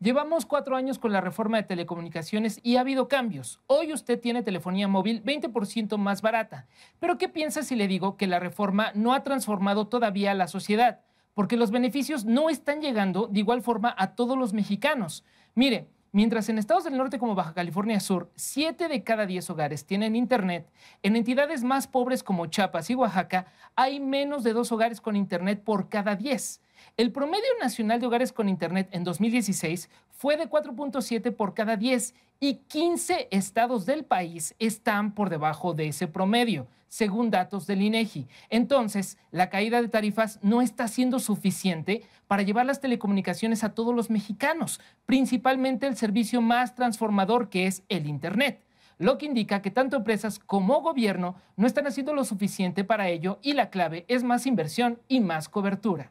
Llevamos cuatro años con la reforma de telecomunicaciones y ha habido cambios. Hoy usted tiene telefonía móvil 20% más barata. Pero ¿qué piensa si le digo que la reforma no ha transformado todavía a la sociedad? Porque los beneficios no están llegando de igual forma a todos los mexicanos. Mire, Mientras en estados del norte como Baja California Sur, siete de cada 10 hogares tienen internet, en entidades más pobres como Chiapas y Oaxaca hay menos de dos hogares con internet por cada 10. El promedio nacional de hogares con Internet en 2016 fue de 4.7 por cada 10 y 15 estados del país están por debajo de ese promedio, según datos del INEGI. Entonces, la caída de tarifas no está siendo suficiente para llevar las telecomunicaciones a todos los mexicanos, principalmente el servicio más transformador que es el Internet lo que indica que tanto empresas como gobierno no están haciendo lo suficiente para ello y la clave es más inversión y más cobertura.